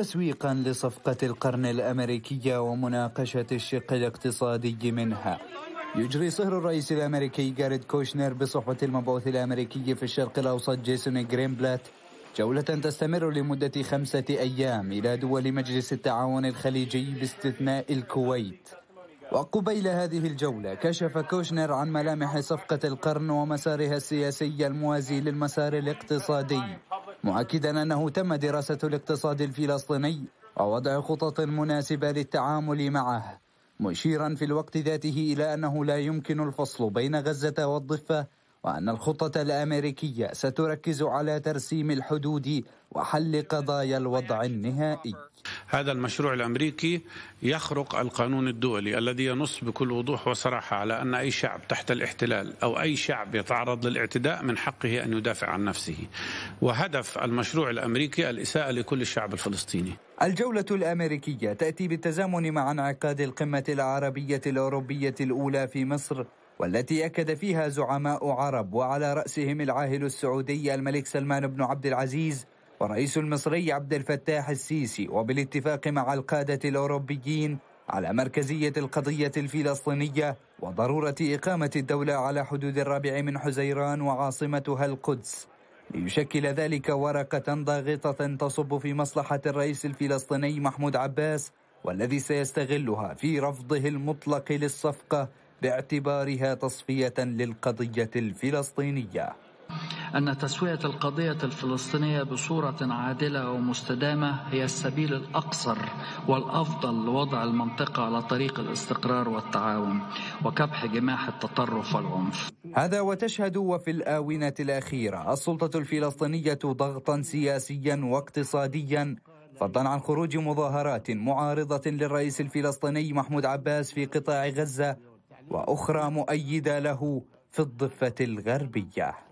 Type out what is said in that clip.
تسويقا لصفقة القرن الأمريكية ومناقشة الشق الاقتصادي منها يجري صهر الرئيس الأمريكي جاريد كوشنر بصحبة المبعوث الأمريكي في الشرق الأوسط جيسون جرينبلات جولة تستمر لمدة خمسة أيام إلى دول مجلس التعاون الخليجي باستثناء الكويت وقبيل هذه الجولة كشف كوشنر عن ملامح صفقة القرن ومسارها السياسي الموازي للمسار الاقتصادي مؤكدا أنه تم دراسة الاقتصاد الفلسطيني ووضع خطط مناسبة للتعامل معه مشيرا في الوقت ذاته إلى أنه لا يمكن الفصل بين غزة والضفة وأن الخطة الأمريكية ستركز على ترسيم الحدود وحل قضايا الوضع النهائي هذا المشروع الأمريكي يخرق القانون الدولي الذي ينص بكل وضوح وصراحة على أن أي شعب تحت الاحتلال أو أي شعب يتعرض للاعتداء من حقه أن يدافع عن نفسه وهدف المشروع الأمريكي الإساءة لكل الشعب الفلسطيني الجولة الأمريكية تأتي بالتزامن مع انعقاد القمة العربية الأوروبية الأولى في مصر والتي أكد فيها زعماء عرب وعلى رأسهم العاهل السعودي الملك سلمان بن عبد العزيز والرئيس المصري عبد الفتاح السيسي وبالاتفاق مع القادة الأوروبيين على مركزية القضية الفلسطينية وضرورة إقامة الدولة على حدود الرابع من حزيران وعاصمتها القدس ليشكل ذلك ورقة ضاغطة تصب في مصلحة الرئيس الفلسطيني محمود عباس والذي سيستغلها في رفضه المطلق للصفقة باعتبارها تصفية للقضية الفلسطينية أن تسوية القضية الفلسطينية بصورة عادلة ومستدامة هي السبيل الأقصر والأفضل لوضع المنطقة على طريق الاستقرار والتعاون وكبح جماح التطرف والعنف هذا وتشهد وفي الآونة الأخيرة السلطة الفلسطينية ضغطا سياسيا واقتصاديا فضلا عن خروج مظاهرات معارضة للرئيس الفلسطيني محمود عباس في قطاع غزة وأخرى مؤيدة له في الضفة الغربية